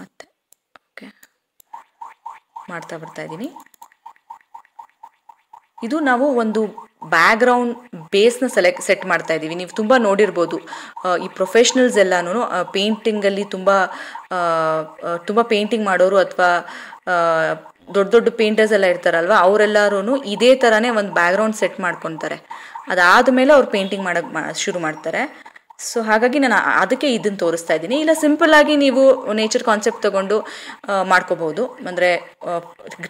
ಮತ್ತೆ ಓಕೆ ಮಾಡ್ತಾ ಇದ್ದೀನಿ ಇದು ನಾವು ಒಂದು ಬ್ಯಾಕ್ ಬೇಸ್ನ ಸೆಲೆಕ್ಟ್ ಸೆಟ್ ಮಾಡ್ತಾ ಇದ್ದೀವಿ ನೀವು ತುಂಬ ನೋಡಿರ್ಬೋದು ಈ ಪ್ರೊಫೆಷ್ನಲ್ಸ್ ಎಲ್ಲನೂ ಪೇಂಟಿಂಗಲ್ಲಿ ತುಂಬ ತುಂಬ ಪೇಂಟಿಂಗ್ ಮಾಡೋರು ಅಥವಾ ದೊಡ್ಡ ದೊಡ್ಡ ಪೇಂಟರ್ಸ್ ಎಲ್ಲ ಇರ್ತಾರಲ್ವಾ ಅವರೆಲ್ಲರೂ ಇದೇ ಥರನೇ ಒಂದು ಬ್ಯಾಕ್ ಗ್ರೌಂಡ್ ಸೆಟ್ ಮಾಡ್ಕೊತಾರೆ ಅದಾದ ಮೇಲೆ ಅವ್ರು ಪೇಂಟಿಂಗ್ ಮಾಡೋಕ್ಕೆ ಶುರು ಮಾಡ್ತಾರೆ ಸೊ ಹಾಗಾಗಿ ನಾನು ಅದಕ್ಕೆ ಇದನ್ನು ತೋರಿಸ್ತಾ ಇದ್ದೀನಿ ಇಲ್ಲ ಸಿಂಪಲ್ ಆಗಿ ನೀವು ನೇಚರ್ ಕಾನ್ಸೆಪ್ಟ್ ತಗೊಂಡು ಮಾಡ್ಕೋಬಹುದು ಅಂದರೆ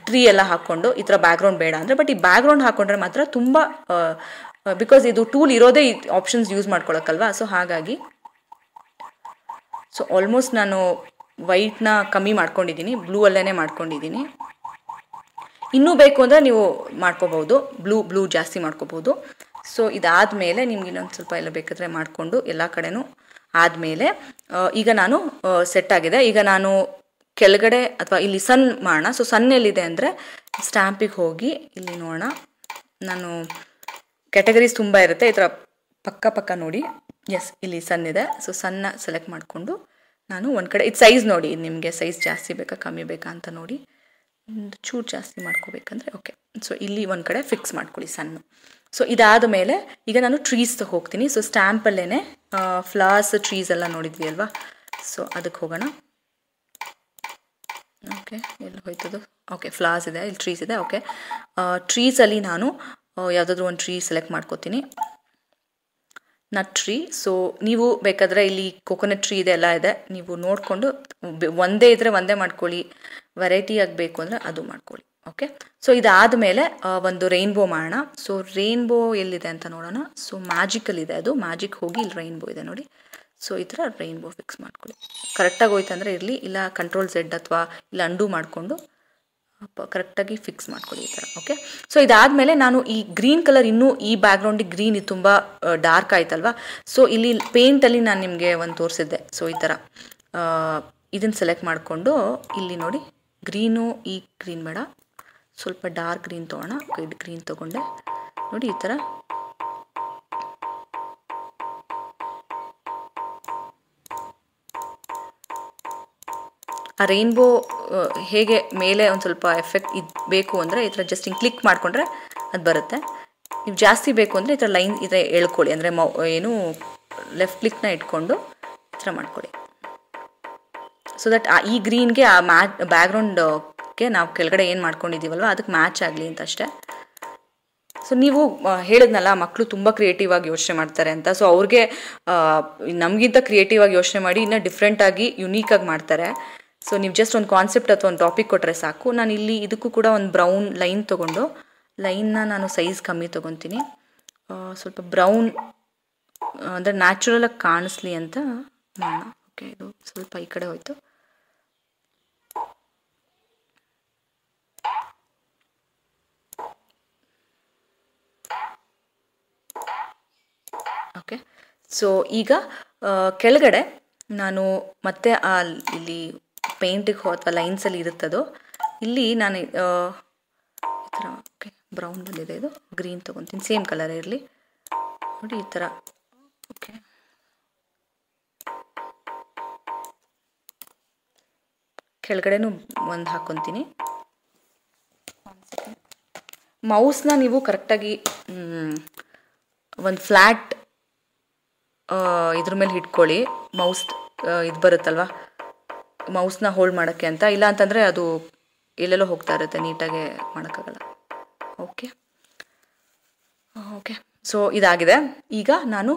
ಟ್ರೀ ಎಲ್ಲ ಹಾಕೊಂಡು ಈ ಥರ ಬ್ಯಾಕ್ಗ್ರೌಂಡ್ ಬೇಡ ಅಂದರೆ ಬಟ್ ಈ ಬ್ಯಾಕ್ಗ್ರೌಂಡ್ ಹಾಕೊಂಡ್ರೆ ಮಾತ್ರ ತುಂಬ ಬಿಕಾಸ್ ಇದು ಟೂಲ್ ಇರೋದೇ ಆಪ್ಷನ್ಸ್ ಯೂಸ್ ಮಾಡ್ಕೊಳಕ್ಕಲ್ವಾ ಸೊ ಹಾಗಾಗಿ ಸೊ ಆಲ್ಮೋಸ್ಟ್ ನಾನು ವೈಟ್ನ ಕಮ್ಮಿ ಮಾಡ್ಕೊಂಡಿದ್ದೀನಿ ಬ್ಲೂ ಅಲ್ಲೇ ಮಾಡ್ಕೊಂಡಿದ್ದೀನಿ ಇನ್ನೂ ಬೇಕು ಅಂದರೆ ನೀವು ಮಾಡ್ಕೋಬಹುದು ಬ್ಲೂ ಬ್ಲೂ ಜಾಸ್ತಿ ಮಾಡ್ಕೋಬಹುದು ಸೊ ಮೇಲೆ ನಿಮ್ಗೆ ಇನ್ನೊಂದು ಸ್ವಲ್ಪ ಎಲ್ಲ ಬೇಕಾದ್ರೆ ಮಾಡಿಕೊಂಡು ಎಲ್ಲ ಕಡೆನೂ ಆದಮೇಲೆ ಈಗ ನಾನು ಸೆಟ್ ಆಗಿದೆ ಈಗ ನಾನು ಕೆಳಗಡೆ ಅಥವಾ ಇಲ್ಲಿ ಸನ್ ಮಾಡೋಣ ಸೊ ಸನ್ ಎಲ್ಲಿದೆ ಅಂದರೆ ಸ್ಟ್ಯಾಂಪಿಗೆ ಹೋಗಿ ಇಲ್ಲಿ ನೋಡೋಣ ನಾನು ಕ್ಯಾಟಗರೀಸ್ ತುಂಬ ಇರುತ್ತೆ ಈ ಥರ ಪಕ್ಕ ಪಕ್ಕ ನೋಡಿ ಎಸ್ ಇಲ್ಲಿ ಸನ್ ಇದೆ ಸೊ ಸನ್ನ ಸೆಲೆಕ್ಟ್ ಮಾಡಿಕೊಂಡು ನಾನು ಒಂದು ಕಡೆ ಇದು ಸೈಜ್ ನೋಡಿ ನಿಮಗೆ ಸೈಜ್ ಜಾಸ್ತಿ ಬೇಕಾ ಕಮ್ಮಿ ಬೇಕಾ ಅಂತ ನೋಡಿ ಚೂರು ಜಾಸ್ತಿ ಮಾಡ್ಕೋಬೇಕಂದ್ರೆ ಓಕೆ ಸೊ ಇಲ್ಲಿ ಒಂದು ಕಡೆ ಫಿಕ್ಸ್ ಮಾಡ್ಕೊಳ್ಳಿ ಸಣ್ಣ ಸೊ ಇದಾದ ಮೇಲೆ ಈಗ ನಾನು ಟ್ರೀಸ್ ಹೋಗ್ತೀನಿ ಸೊ ಸ್ಟ್ಯಾಂಪಲ್ಲೇ ಫ್ಲವರ್ಸ್ ಟ್ರೀಸ್ ಎಲ್ಲ ನೋಡಿದ್ವಿ ಅಲ್ವಾ ಸೊ ಅದಕ್ಕೆ ಹೋಗೋಣ ಓಕೆ ಎಲ್ಲಿ ಹೋಯ್ತದು ಓಕೆ ಫ್ಲವರ್ಸ್ ಇದೆ ಇಲ್ಲಿ ಟ್ರೀಸ್ ಇದೆ ಓಕೆ ಟ್ರೀಸಲ್ಲಿ ನಾನು ಯಾವುದಾದ್ರು ಒಂದು ಟ್ರೀ ಸೆಲೆಕ್ಟ್ ಮಾಡ್ಕೋತೀನಿ ನಟ್ ಟ್ರೀ ಸೊ ನೀವು ಬೇಕಾದರೆ ಇಲ್ಲಿ ಕೊಕೊನಟ್ ಟ್ರೀ ಇದೆ ಎಲ್ಲ ಇದೆ ನೀವು ನೋಡಿಕೊಂಡು ಒಂದೇ ಇದ್ದರೆ ಒಂದೇ ಮಾಡ್ಕೊಳ್ಳಿ ವೆರೈಟಿ ಆಗಬೇಕು ಅಂದರೆ ಅದು ಮಾಡ್ಕೊಳ್ಳಿ ಓಕೆ ಸೊ ಇದಾದ ಮೇಲೆ ಒಂದು ರೈನ್ಬೋ ಮಾಡೋಣ ಸೊ ರೈನ್ಬೋ ಎಲ್ಲಿದೆ ಅಂತ ನೋಡೋಣ ಸೊ ಮ್ಯಾಜಿಕಲ್ ಇದೆ ಅದು ಮ್ಯಾಜಿಕ್ ಹೋಗಿ ಇಲ್ಲಿ ರೈನ್ಬೋ ಇದೆ ನೋಡಿ ಸೊ ಈ ಥರ ರೈನ್ಬೋ ಫಿಕ್ಸ್ ಮಾಡ್ಕೊಳ್ಳಿ ಕರೆಕ್ಟಾಗಿ ಹೋಯ್ತು ಅಂದರೆ ಇರಲಿ ಇಲ್ಲ ಕಂಟ್ರೋಲ್ ಸೆಡ್ ಅಥವಾ ಇಲ್ಲ ಅಂಡು ಮಾಡಿಕೊಂಡು ಕರೆಕ್ಟಾಗಿ ಫಿಕ್ಸ್ ಮಾಡ್ಕೊಳ್ಳಿ ಈ ಥರ ಓಕೆ ಸೊ ಮೇಲೆ ನಾನು ಈ ಗ್ರೀನ್ ಕಲರ್ ಇನ್ನೂ ಈ ಬ್ಯಾಕ್ಗ್ರೌಂಡಿಗೆ ಗ್ರೀನ್ ಇದು ತುಂಬ ಡಾರ್ಕ್ ಆಯ್ತಲ್ವಾ ಸೊ ಇಲ್ಲಿ ಪೇಂಟಲ್ಲಿ ನಾನು ನಿಮಗೆ ಒಂದು ತೋರಿಸಿದ್ದೆ ಸೊ ಈ ಥರ ಇದನ್ನು ಸೆಲೆಕ್ಟ್ ಮಾಡಿಕೊಂಡು ಇಲ್ಲಿ ನೋಡಿ ಗ್ರೀನು ಈ ಗ್ರೀನ್ ಬೇಡ ಸ್ವಲ್ಪ ಡಾರ್ಕ್ ಗ್ರೀನ್ ತೊಗೋಣ ಗ್ರೀನ್ ತೊಗೊಂಡೆ ನೋಡಿ ಈ ಥರ ಆ ರೈನ್ಬೋ ಹೇಗೆ ಮೇಲೆ ಒಂದು ಸ್ವಲ್ಪ ಎಫೆಕ್ಟ್ ಇದು ಬೇಕು ಅಂದರೆ ಈ ಥರ ಜಸ್ಟ್ ಹಿಂಗೆ ಕ್ಲಿಕ್ ಮಾಡಿಕೊಂಡ್ರೆ ಅದು ಬರುತ್ತೆ ನೀವು ಜಾಸ್ತಿ ಬೇಕು ಅಂದರೆ ಈ ಥರ ಲೈನ್ ಈ ಥರ ಎಳ್ಕೊಳ್ಳಿ ಅಂದರೆ ಮೌ ಏನು ಲೆಫ್ಟ್ ಕ್ಲಿಕ್ನ ಇಟ್ಕೊಂಡು ಈ ಥರ ಮಾಡ್ಕೊಳ್ಳಿ ಸೊ ದಟ್ ಈ ಗ್ರೀನ್ಗೆ ಆ ಮ್ಯಾಟ್ ಬ್ಯಾಕ್ಗ್ರೌಂಡ್ ಟಾಪ್ಗೆ ನಾವು ಕೆಳಗಡೆ ಏನು ಮಾಡ್ಕೊಂಡಿದ್ದೀವಲ್ವ ಅದಕ್ಕೆ ಮ್ಯಾಚ್ ಆಗಲಿ ಅಂತ ಅಷ್ಟೇ ಸೊ ನೀವು ಹೇಳಿದ್ನಲ್ಲ ಮಕ್ಕಳು ತುಂಬ ಕ್ರಿಯೇಟಿವ್ ಆಗಿ ಯೋಚನೆ ಮಾಡ್ತಾರೆ ಅಂತ ಸೊ ಅವ್ರಿಗೆ ನಮಗಿಂತ ಕ್ರಿಯೇಟಿವ್ ಆಗಿ ಯೋಚನೆ ಮಾಡಿ ಇನ್ನೂ ಡಿಫ್ರೆಂಟಾಗಿ ಯುನೀಕಾಗಿ ಮಾಡ್ತಾರೆ ಸೊ ನೀವು ಜಸ್ಟ್ ಒಂದು ಕಾನ್ಸೆಪ್ಟ್ ಅಥವಾ ಒಂದು ಟಾಪಿಕ್ ಕೊಟ್ಟರೆ ಸಾಕು ನಾನು ಇಲ್ಲಿ ಇದಕ್ಕೂ ಕೂಡ ಒಂದು ಬ್ರೌನ್ ಲೈನ್ ತೊಗೊಂಡು ಲೈನ್ನ ನಾನು ಸೈಜ್ ಕಮ್ಮಿ ತೊಗೊತೀನಿ ಸ್ವಲ್ಪ ಬ್ರೌನ್ ಅಂದರೆ ನ್ಯಾಚುರಲಾಗಿ ಕಾಣಿಸ್ಲಿ ಅಂತ ನಾನು ಓಕೆ ಇದು ಸ್ವಲ್ಪ ಈ ಕಡೆ ಹೋಯಿತು ಓಕೆ ಸೊ ಈಗ ಕೆಳಗಡೆ ನಾನು ಮತ್ತೆ ಆ ಇಲ್ಲಿ ಪೇಂಟಿಗೆ ಅಥವಾ ಲೈನ್ಸಲ್ಲಿ ಇರುತ್ತದೋ ಇಲ್ಲಿ ನಾನು ಈ ಥರ ಓಕೆ ಬ್ರೌನ್ ಬಂದಿದೆ ಇದು ಗ್ರೀನ್ ತೊಗೊತೀನಿ ಸೇಮ್ ಕಲರ್ ಇರಲಿ ನೋಡಿ ಈ ಥರ ಓಕೆ ಕೆಳಗಡೆನೂ ಒಂದು ಹಾಕ್ಕೊತೀನಿ ಮೌಸ್ನ ನೀವು ಕರೆಕ್ಟಾಗಿ ಒಂದು ಫ್ಲ್ಯಾಟ್ ಇದ್ರ ಮೇಲೆ ಹಿಡ್ಕೊಳ್ಳಿ ಮೌಸ್ ಇದು ಬರುತ್ತಲ್ವ ಮೌಸ್ನ ಹೋಲ್ಡ್ ಮಾಡೋಕ್ಕೆ ಅಂತ ಇಲ್ಲ ಅಂತಂದರೆ ಅದು ಎಲ್ಲೆಲ್ಲೋ ಹೋಗ್ತಾ ಇರುತ್ತೆ ನೀಟಾಗೆ ಮಾಡೋಕ್ಕಾಗಲ್ಲ ಓಕೆ ಓಕೆ ಸೊ ಇದಾಗಿದೆ ಈಗ ನಾನು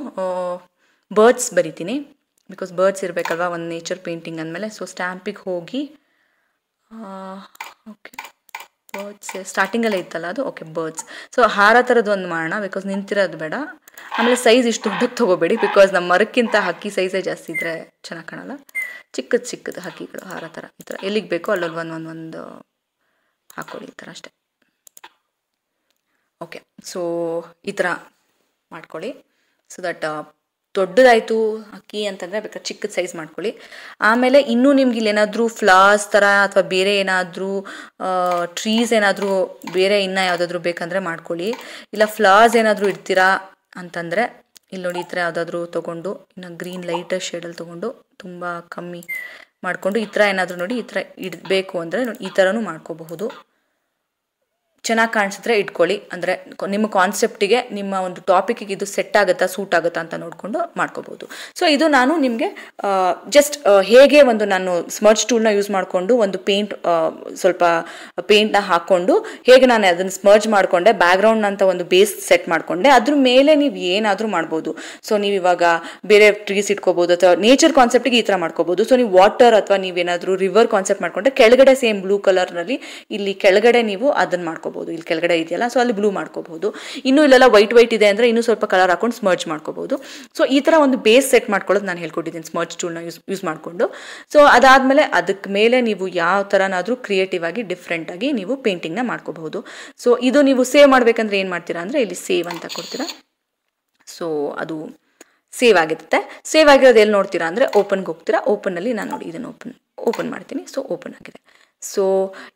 ಬರ್ಡ್ಸ್ ಬರಿತೀನಿ ಬಿಕಾಸ್ ಬರ್ಡ್ಸ್ ಇರಬೇಕಲ್ವ ಒಂದು ನೇಚರ್ ಪೇಂಟಿಂಗ್ ಅಂದಮೇಲೆ ಸೊ ಸ್ಟ್ಯಾಂಪಿಗೆ ಹೋಗಿ ಓಕೆ ಬರ್ಡ್ಸ್ ಸ್ಟಾರ್ಟಿಂಗಲ್ಲೇ eh, ಇತ್ತಲ್ಲ ಅದು ಓಕೆ ಬರ್ಡ್ಸ್ ಸೊ ಹಾರ ಥರದ್ದು ಒಂದು ಮಾಡೋಣ ಬಿಕಾಸ್ ನಿಂತಿರೋದು ಬೇಡ ಆಮೇಲೆ ಸೈಜ್ ಇಷ್ಟು ದೊಡ್ಡಕ್ಕೆ ತೊಗೋಬೇಡಿ ಬಿಕಾಸ್ ನಮ್ಮ ಮರಕ್ಕಿಂತ ಹಕ್ಕಿ ಸೈಜೇ ಜಾಸ್ತಿ ಇದ್ದರೆ ಚೆನ್ನಾಗಿ ಕಾಣಲ್ಲ ಚಿಕ್ಕದು ಚಿಕ್ಕದು ಹಕ್ಕಿಗಳು ಹಾರ ಥರ ಈ ಥರ ಎಲ್ಲಿಗೆ ಬೇಕೋ ಅಲ್ಲಲ್ಲಿ ಒಂದು ಒಂದು ಒಂದು ಹಾಕ್ಕೊಳ್ಳಿ ಈ ಥರ ಅಷ್ಟೇ ಓಕೆ ಸೊ ಈ ಥರ ಮಾಡ್ಕೊಳ್ಳಿ ಸೊ ದಟ್ ದೊಡ್ಡದಾಯಿತು ಅಕ್ಕಿ ಅಂತಂದರೆ ಬೇಕಾದ್ರೆ ಚಿಕ್ಕದ ಸೈಜ್ ಮಾಡ್ಕೊಳ್ಳಿ ಆಮೇಲೆ ಇನ್ನೂ ನಿಮ್ಗೆ ಇಲ್ಲೇನಾದರೂ ಫ್ಲವರ್ಸ್ ಥರ ಅಥವಾ ಬೇರೆ ಏನಾದರೂ ಟ್ರೀಸ್ ಏನಾದರೂ ಬೇರೆ ಇನ್ನೂ ಯಾವುದಾದ್ರೂ ಬೇಕಂದರೆ ಮಾಡ್ಕೊಳ್ಳಿ ಇಲ್ಲ ಫ್ಲವರ್ಸ್ ಏನಾದರೂ ಇಡ್ತೀರಾ ಅಂತಂದರೆ ಇಲ್ಲಿ ನೋಡಿ ಈ ಥರ ಯಾವುದಾದ್ರೂ ತೊಗೊಂಡು ಇನ್ನು ಗ್ರೀನ್ ಲೈಟ್ ಶೇಡಲ್ಲಿ ತೊಗೊಂಡು ತುಂಬ ಕಮ್ಮಿ ಮಾಡಿಕೊಂಡು ಈ ಥರ ಏನಾದರೂ ನೋಡಿ ಈ ಥರ ಇಡಬೇಕು ಅಂದರೆ ಈ ಥರನೂ ಮಾಡ್ಕೋಬಹುದು ಚೆನ್ನಾಗಿ ಕಾಣಿಸಿದ್ರೆ ಇಟ್ಕೊಳ್ಳಿ ಅಂದರೆ ನಿಮ್ಮ ಕಾನ್ಸೆಪ್ಟಿಗೆ ನಿಮ್ಮ ಒಂದು ಟಾಪಿಕ್ಗೆ ಇದು ಸೆಟ್ ಆಗುತ್ತಾ ಸೂಟ್ ಆಗುತ್ತಾ ಅಂತ ನೋಡಿಕೊಂಡು ಮಾಡ್ಕೋಬೋದು ಸೊ ಇದು ನಾನು ನಿಮಗೆ ಜಸ್ಟ್ ಹೇಗೆ ಒಂದು ನಾನು ಸ್ಮರ್ಜ್ ಟೂಲ್ನ ಯೂಸ್ ಮಾಡಿಕೊಂಡು ಒಂದು ಪೇಂಟ್ ಸ್ವಲ್ಪ ಪೇಂಟ್ನ ಹಾಕ್ಕೊಂಡು ಹೇಗೆ ನಾನು ಅದನ್ನು ಸ್ಮರ್ಜ್ ಮಾಡಿಕೊಂಡೆ ಬ್ಯಾಕ್ಗ್ರೌಂಡ್ ಅಂತ ಒಂದು ಬೇಸ್ ಸೆಟ್ ಮಾಡಿಕೊಂಡೆ ಅದ್ರ ಮೇಲೆ ನೀವು ಏನಾದರೂ ಮಾಡ್ಬೋದು ಸೊ ನೀವು ಇವಾಗ ಬೇರೆ ಟ್ರೀಸ್ ಇಟ್ಕೋಬೋದು ಅಥವಾ ನೇಚರ್ ಕಾನ್ಸೆಪ್ಟಿಗೆ ಈ ಥರ ಮಾಡ್ಕೋಬೋದು ಸೊ ನೀವು ವಾಟರ್ ಅಥವಾ ನೀವೇನಾದರೂ ರಿವರ್ ಕಾನ್ಸೆಪ್ಟ್ ಮಾಡಿಕೊಂಡ್ರೆ ಕೆಳಗಡೆ ಸೇಮ್ ಬ್ಲೂ ಕಲರ್ನಲ್ಲಿ ಇಲ್ಲಿ ಕೆಳಗಡೆ ನೀವು ಅದನ್ನು ಮಾಡ್ಕೋಬೋದು ಮಾಡ್ಕೋಬಹುದು ಇಲ್ಲಿ ಕೆಳಗಡೆ ಇದೆಯಲ್ಲ ಸೊ ಅಲ್ಲಿ ಬ್ಲೂ ಮಾಡ್ಕೋಬಹುದು ಇನ್ನೂ ಇಲ್ಲೆಲ್ಲ ವೈಟ್ ವೈಟ್ ಇದೆ ಅಂದ್ರೆ ಇನ್ನೂ ಸ್ವಲ್ಪ ಕಲರ್ ಹಾಕೊಂಡು ಸ್ಮರ್ಜ್ ಮಾಡ್ಕೋಬಹುದು ಸೊ ಈ ಥರ ಒಂದು ಬೇಸ್ ಸೆಟ್ ಮಾಡ್ಕೊಳ್ಳೋದು ನಾನು ಹೇಳ್ಕೊಟ್ಟಿದ್ದೀನಿ ಸ್ಮರ್ಜ್ ಟೂಲ್ನ ಯೂಸ್ ಯೂಸ್ ಮಾಡಿಕೊಂಡು ಸೊ ಅದಾದಮೇಲೆ ಅದಕ್ಕೆ ಮೇಲೆ ನೀವು ಯಾವ ಥರನಾದರೂ ಕ್ರಿಯೇಟಿವ್ ಆಗಿ ಆಗಿ ನೀವು ಪೇಂಟಿಂಗ್ನ ಮಾಡ್ಕೋಬಹುದು ಸೊ ಇದು ನೀವು ಸೇವ್ ಮಾಡಬೇಕಂದ್ರೆ ಏನು ಮಾಡ್ತೀರಾ ಅಂದರೆ ಇಲ್ಲಿ ಸೇವ್ ಅಂತ ಕೊಡ್ತೀರಾ ಸೊ ಅದು ಸೇವ್ ಆಗಿರುತ್ತೆ ಸೇವ್ ಆಗಿರೋದು ಎಲ್ಲಿ ನೋಡ್ತೀರಾ ಅಂದರೆ ಓಪನ್ಗೆ ಹೋಗ್ತೀರಾ ಓಪನ್ ಅಲ್ಲಿ ನಾನು ನೋಡಿ ಇದನ್ನು ಓಪನ್ ಓಪನ್ ಮಾಡ್ತೀನಿ ಸೊ ಓಪನ್ ಆಗಿದೆ ಸೊ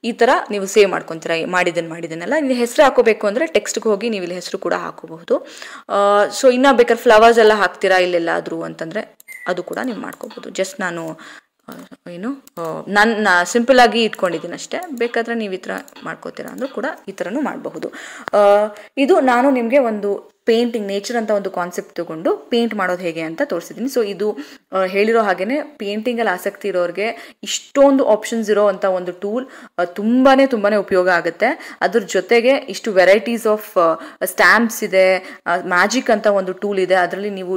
ಈ ಥರ ನೀವು ಸೇವ್ ಮಾಡ್ಕೊತೀರ ಮಾಡಿದ್ದೀನಿ ಮಾಡಿದ್ದೀನಲ್ಲ ನೀವು ಹೆಸರು ಹಾಕೋಬೇಕು ಅಂದರೆ ಟೆಕ್ಸ್ಟ್ಗೆ ಹೋಗಿ ನೀವು ಇಲ್ಲಿ ಹೆಸರು ಕೂಡ ಹಾಕೋಬಹುದು ಸೊ ಇನ್ನೂ ಬೇಕಾದ್ರೆ ಫ್ಲವರ್ಸ್ ಎಲ್ಲ ಹಾಕ್ತೀರಾ ಇಲ್ಲೆಲ್ಲಾದರೂ ಅಂತಂದರೆ ಅದು ಕೂಡ ನೀವು ಮಾಡ್ಕೋಬೋದು ಜಸ್ಟ್ ನಾನು ಏನು ನನ್ನ ಸಿಂಪಲ್ ಆಗಿ ಇಟ್ಕೊಂಡಿದ್ದೀನಿ ಅಷ್ಟೇ ಬೇಕಾದರೆ ನೀವು ಈ ಥರ ಮಾಡ್ಕೋತೀರಾ ಅಂದರೂ ಕೂಡ ಈ ಥರನೂ ಮಾಡಬಹುದು ಇದು ನಾನು ನಿಮಗೆ ಒಂದು ಪೇಂಟಿಂಗ್ ನೇಚರ್ ಅಂತ ಒಂದು ಕಾನ್ಸೆಪ್ಟ್ ತಗೊಂಡು ಪೇಂಟ್ ಮಾಡೋದು ಹೇಗೆ ಅಂತ ತೋರಿಸಿದ್ದೀನಿ ಸೊ ಇದು ಹೇಳಿರೋ ಹಾಗೆಯೇ ಪೇಂಟಿಂಗಲ್ಲಿ ಆಸಕ್ತಿ ಇರೋರಿಗೆ ಇಷ್ಟೊಂದು ಆಪ್ಷನ್ಸ್ ಇರೋ ಒಂದು ಟೂಲ್ ತುಂಬಾ ತುಂಬಾ ಉಪಯೋಗ ಆಗುತ್ತೆ ಅದ್ರ ಜೊತೆಗೆ ಇಷ್ಟು ವೆರೈಟೀಸ್ ಆಫ್ ಸ್ಟ್ಯಾಂಪ್ಸ್ ಇದೆ ಮ್ಯಾಜಿಕ್ ಅಂತ ಒಂದು ಟೂಲ್ ಇದೆ ಅದರಲ್ಲಿ ನೀವು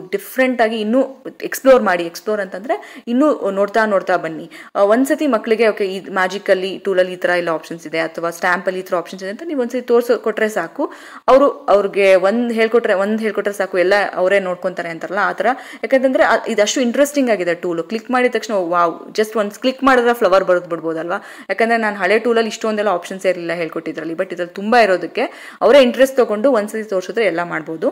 ಆಗಿ ಇನ್ನೂ ಎಕ್ಸ್ಪ್ಲೋರ್ ಮಾಡಿ ಎಕ್ಸ್ಪ್ಲೋರ್ ಅಂತಂದ್ರೆ ಇನ್ನೂ ನೋಡ್ತಾ ನೋಡ್ತಾ ಬನ್ನಿ ಒಂದ್ಸತಿ ಮಕ್ಕಳಿಗೆ ಓಕೆ ಈ ಮ್ಯಾಜಿಕ್ ಟೂಲ್ ಅಲ್ಲಿ ಈ ತರ ಎಲ್ಲ ಆಪ್ಷನ್ಸ್ ಇದೆ ಅಥವಾ ಅಲ್ಲಿ ಈ ಥರ ಆಪ್ಷನ್ಸ್ ಇದೆ ಅಂತ ನೀವು ಒಂದ್ಸತಿ ತೋರ್ಸೋ ಕೊಟ್ಟರೆ ಸಾಕು ಅವರು ಅವ್ರಿಗೆ ಒಂದು ಹೇಳ್ಕೊ ಹೇಳ್ಕೊಟ್ರೆ ಒಂದು ಹೇಳ್ಕೊಟ್ರೆ ಸಾಕು ಎಲ್ಲ ಅವರೇ ನೋಡ್ಕೊತಾರೆ ಅಂತಾರಲ್ಲ ಆ ಥರ ಯಾಕಂತಂದರೆ ಇದಷ್ಟು ಇಂಟ್ರೆಸ್ಟಿಂಗ್ ಆಗಿದೆ ಟೂಲು ಕ್ಲಿಕ್ ಮಾಡಿದ ತಕ್ಷಣ ವಾವ್ ಜಸ್ಟ್ ಒಂದು ಕ್ಲಿಕ್ ಮಾಡಿದ್ರೆ ಫ್ಲವರ್ ಬರೆದು ಬಿಡ್ಬೋದಲ್ವಾ ಯಾಕಂದ್ರೆ ನಾನು ಹಳೆ ಟೂಲಲ್ಲಿ ಇಷ್ಟೊಂದೆಲ್ಲ ಆಪ್ಷನ್ಸ್ ಇರಲಿಲ್ಲ ಹೇಳ್ಕೊಟ್ಟಿದ್ರಲ್ಲಿ ಬಟ್ ಇದ್ರಲ್ಲಿ ತುಂಬ ಇರೋದಕ್ಕೆ ಅವರೇ ಇಂಟ್ರೆಸ್ಟ್ ತೊಗೊಂಡು ಸತಿ ತೋರಿಸಿದ್ರೆ ಎಲ್ಲ ಮಾಡ್ಬೋದು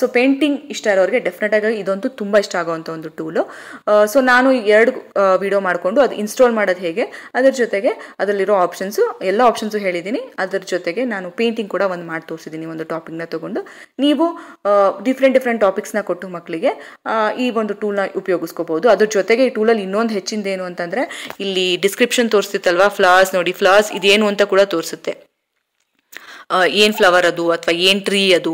ಸೊ ಪೇಂಟಿಂಗ್ ಇಷ್ಟ ಇರೋರಿಗೆ ಆಗಿ ಇದಂತೂ ತುಂಬ ಇಷ್ಟ ಆಗುವಂಥ ಒಂದು ಟೂಲು ಸೊ ನಾನು ಎರಡು ವಿಡಿಯೋ ಮಾಡಿಕೊಂಡು ಅದು ಇನ್ಸ್ಟಾಲ್ ಮಾಡೋದು ಹೇಗೆ ಅದ್ರ ಜೊತೆಗೆ ಅದರಲ್ಲಿರೋ ಆಪ್ಷನ್ಸು ಎಲ್ಲ ಆಪ್ಷನ್ಸು ಹೇಳಿದ್ದೀನಿ ಅದ್ರ ಜೊತೆಗೆ ನಾನು ಪೇಂಟಿಂಗ್ ಕೂಡ ಒಂದು ಮಾಡಿ ತೋರಿಸಿದ್ದೀನಿ ಒಂದು ಟಾಪಿಕ್ನ ತೊಗೊಂಡು ನೀವು ಡಿಫ್ರೆಂಟ್ ಡಿಫ್ರೆಂಟ್ ಟಾಪಿಕ್ಸ್ನ ಕೊಟ್ಟು ಮಕ್ಕಳಿಗೆ ಈ ಒಂದು ಟೂಲ್ನ ಉಪಯೋಗಿಸ್ಕೋಬಹುದು ಅದ್ರ ಜೊತೆಗೆ ಈ ಟೂಲಲ್ಲಿ ಇನ್ನೊಂದು ಹೆಚ್ಚಿಂದೇನು ಅಂತಂದರೆ ಇಲ್ಲಿ ಡಿಸ್ಕ್ರಿಪ್ಷನ್ ತೋರಿಸ್ತಿತ್ತಲ್ವಾ ಫ್ಲಾಸ್ ನೋಡಿ ಫ್ಲಾಸ್ ಇದೇನು ಅಂತ ಕೂಡ ತೋರಿಸುತ್ತೆ ಏನು ಫ್ಲವರ್ ಅದು ಅಥವಾ ಏನು ಟ್ರೀ ಅದು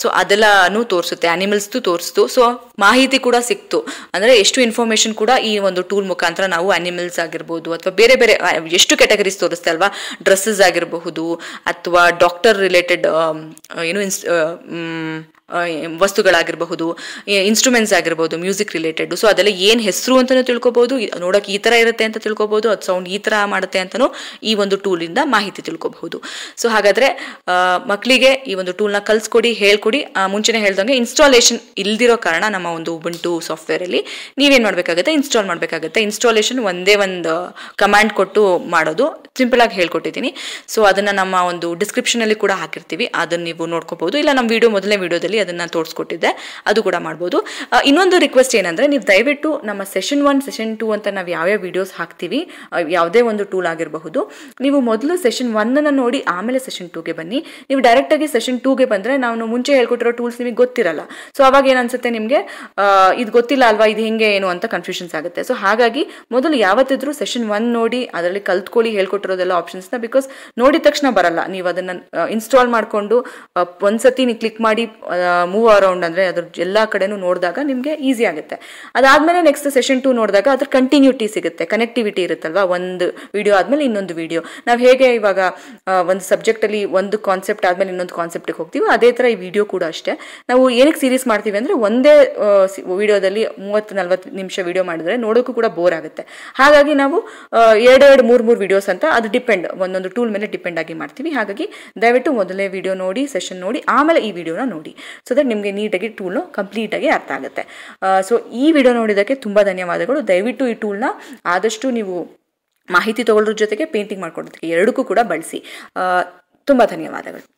ಸೊ ಅದೆಲ್ಲನೂ ತೋರಿಸುತ್ತೆ ಅನಿಮಲ್ಸ್ದು ತೋರಿಸ್ತು ಸೊ ಮಾಹಿತಿ ಕೂಡ ಸಿಕ್ತು ಅಂದರೆ ಎಷ್ಟು ಇನ್ಫಾರ್ಮೇಶನ್ ಕೂಡ ಈ ಒಂದು ಟೂಲ್ ಮುಖಾಂತರ ನಾವು ಅನಿಮಲ್ಸ್ ಆಗಿರ್ಬೋದು ಅಥವಾ ಬೇರೆ ಬೇರೆ ಎಷ್ಟು ಕ್ಯಾಟಗರೀಸ್ ತೋರಿಸುತ್ತೆ ಅಲ್ವಾ ಡ್ರೆಸ್ಸಸ್ ಆಗಿರಬಹುದು ಅಥವಾ ಡಾಕ್ಟರ್ ರಿಲೇಟೆಡ್ ಏನು ಇನ್ಸ್ ವಸ್ತುಗಳಾಗಿರಬಹುದು ಇನ್ಸ್ಟ್ರೂಮೆಂಟ್ಸ್ ಆಗಿರ್ಬೋದು ಮ್ಯೂಸಿಕ್ ರಿಲೇಟೆಡ್ ಸೊ ಅದೆಲ್ಲ ಏನು ಹೆಸರು ಅಂತಲೂ ತಿಳ್ಕೊಬೋದು ನೋಡೋಕೆ ಈ ಥರ ಇರುತ್ತೆ ಅಂತ ತಿಳ್ಕೊಬೋದು ಅದು ಸೌಂಡ್ ಈ ಥರ ಮಾಡುತ್ತೆ ಅಂತಲೂ ಈ ಒಂದು ಟೂಲಿಂದ ಮಾಹಿತಿ ತಿಳ್ಕೊಬಹುದು ಸೊ ಸೊ ಹಾಗಾದ್ರೆ ಮಕ್ಕಳಿಗೆ ಈ ಒಂದು ಟೂಲ್ನ ಕಲ್ಸ್ಕೊಡಿ ಹೇಳ್ಕೊಡಿ ಮುಂಚೆನೆ ಹೇಳ್ದಂಗೆ ಇನ್ಸ್ಟಾಲೇಷನ್ ಇಲ್ದಿರೋ ಕಾರಣ ನಮ್ಮ ಒಂದು ಉಬಂಟು ಸಾಫ್ಟ್ವೇರ್ ಅಲ್ಲಿ ನೀವೇನು ಮಾಡಬೇಕಾಗುತ್ತೆ ಇನ್ಸ್ಟಾಲ್ ಮಾಡಬೇಕಾಗುತ್ತೆ ಇನ್ಸ್ಟಾಲೇಷನ್ ಒಂದೇ ಒಂದು ಕಮಾಂಡ್ ಕೊಟ್ಟು ಮಾಡೋದು ಸಿಂಪಲ್ ಆಗಿ ಹೇಳ್ಕೊಟ್ಟಿದ್ದೀನಿ ಸೊ ಅದನ್ನ ನಮ್ಮ ಒಂದು ಡಿಸ್ಕ್ರಿಪ್ಷನ್ ಅಲ್ಲಿ ಕೂಡ ಹಾಕಿರ್ತೀವಿ ಅದನ್ನ ನೀವು ನೋಡ್ಕೋಬಹುದು ಇಲ್ಲ ನಮ್ಮ ವಿಡಿಯೋ ಮೊದಲನೇ ವಿಡಿಯೋದಲ್ಲಿ ಅದನ್ನ ತೋರಿಸ್ಕೊಟ್ಟಿದ್ದೆ ಅದು ಕೂಡ ಮಾಡ್ಬೋದು ಇನ್ನೊಂದು ರಿಕ್ವೆಸ್ಟ್ ಏನಂದ್ರೆ ನೀವು ದಯವಿಟ್ಟು ನಮ್ಮ ಸೆಷನ್ ಒನ್ ಸೆಷನ್ ಟೂ ಅಂತ ನಾವು ಯಾವ್ಯಾವ ವಿಡಿಯೋಸ್ ಹಾಕ್ತೀವಿ ಯಾವುದೇ ಒಂದು ಟೂಲ್ ಆಗಿರಬಹುದು ನೀವು ಮೊದಲು ಸೆಷನ್ ಒನ್ ನೋಡಿ ಆಮೇಲೆ ಆಮೇಲೆ ಸೆಷನ್ ಟೂಗೆ ಬನ್ನಿ ನೀವು ಡೈರೆಕ್ಟಾಗಿ ಸೆಷನ್ ಟೂಗೆ ಬಂದರೆ ನಾನು ಮುಂಚೆ ಹೇಳ್ಕೊಟ್ಟಿರೋ ಟೂಲ್ಸ್ ನಿಮಗೆ ಗೊತ್ತಿರಲ್ಲ ಸೊ ಅವಾಗ ಏನು ಅನ್ಸುತ್ತೆ ನಿಮಗೆ ಇದು ಗೊತ್ತಿಲ್ಲ ಅಲ್ವಾ ಇದು ಹೆಂಗೆ ಏನು ಅಂತ ಕನ್ಫ್ಯೂಷನ್ಸ್ ಆಗುತ್ತೆ ಸೊ ಹಾಗಾಗಿ ಮೊದಲು ಯಾವತ್ತಿದ್ರೂ ಸೆಷನ್ ಒನ್ ನೋಡಿ ಅದರಲ್ಲಿ ಕಲ್ತ್ಕೊಳ್ಳಿ ಹೇಳ್ಕೊಟ್ಟಿರೋದೆಲ್ಲ ಆಪ್ಷನ್ಸ್ನ ಬಿಕಾಸ್ ನೋಡಿದ ತಕ್ಷಣ ಬರಲ್ಲ ನೀವು ಅದನ್ನು ಇನ್ಸ್ಟಾಲ್ ಮಾಡಿಕೊಂಡು ಒಂದ್ಸತಿ ನೀವು ಕ್ಲಿಕ್ ಮಾಡಿ ಮೂವ್ ಅರೌಂಡ್ ಅಂದರೆ ಅದ್ರ ಎಲ್ಲ ಕಡೆನೂ ನೋಡಿದಾಗ ನಿಮಗೆ ಈಸಿ ಆಗುತ್ತೆ ಅದಾದಮೇಲೆ ನೆಕ್ಸ್ಟ್ ಸೆಷನ್ ಟು ನೋಡಿದಾಗ ಅದ್ರ ಕಂಟಿನ್ಯೂಟಿ ಸಿಗುತ್ತೆ ಕನೆಕ್ಟಿವಿಟಿ ಇರುತ್ತಲ್ವಾ ಒಂದು ವಿಡಿಯೋ ಆದಮೇಲೆ ಇನ್ನೊಂದು ವಿಡಿಯೋ ನಾವು ಹೇಗೆ ಇವಾಗ ಒಂದು ಸಬ್ಜೆಕ್ಟಲ್ಲಿ ಒಂದು ಕಾನ್ಸೆಪ್ಟ್ ಆದಮೇಲೆ ಇನ್ನೊಂದು ಕಾನ್ಸೆಪ್ಟಿಗೆ ಹೋಗ್ತೀವಿ ಅದೇ ಥರ ಈ ವಿಡಿಯೋ ಕೂಡ ಅಷ್ಟೇ ನಾವು ಏನಕ್ಕೆ ಸೀರೀಸ್ ಮಾಡ್ತೀವಿ ಅಂದರೆ ಒಂದೇ ವಿಡಿಯೋದಲ್ಲಿ ಮೂವತ್ತು ನಲ್ವತ್ತು ನಿಮಿಷ ವಿಡಿಯೋ ಮಾಡಿದ್ರೆ ನೋಡೋಕ್ಕೂ ಕೂಡ ಬೋರ್ ಆಗುತ್ತೆ ಹಾಗಾಗಿ ನಾವು ಎರಡೆರಡು ಮೂರು ಮೂರು ವಿಡಿಯೋಸ್ ಅಂತ ಅದು ಡಿಪೆಂಡ್ ಒಂದೊಂದು ಟೂಲ್ ಮೇಲೆ ಡಿಪೆಂಡ್ ಆಗಿ ಮಾಡ್ತೀವಿ ಹಾಗಾಗಿ ದಯವಿಟ್ಟು ಮೊದಲೇ ವಿಡಿಯೋ ನೋಡಿ ಸೆಷನ್ ನೋಡಿ ಆಮೇಲೆ ಈ ವಿಡಿಯೋನ ನೋಡಿ ಸೊ ದಟ್ ನಿಮಗೆ ನೀಟಾಗಿ ಟೂಲ್ನ ಕಂಪ್ಲೀಟಾಗಿ ಅರ್ಥ ಆಗುತ್ತೆ ಸೊ ಈ ವಿಡಿಯೋ ನೋಡಿದ್ದಕ್ಕೆ ತುಂಬ ಧನ್ಯವಾದಗಳು ದಯವಿಟ್ಟು ಈ ಟೂಲ್ನ ಆದಷ್ಟು ನೀವು ಮಾಹಿತಿ ತಗೊಳ್ಳೋದ್ರ ಜೊತೆಗೆ ಪೇಂಟಿಂಗ್ ಮಾಡ್ಕೊಡೋದಕ್ಕೆ ಎರಡಕ್ಕೂ ಕೂಡ ಬಳಸಿ ತುಂಬ ಧನ್ಯವಾದಗಳು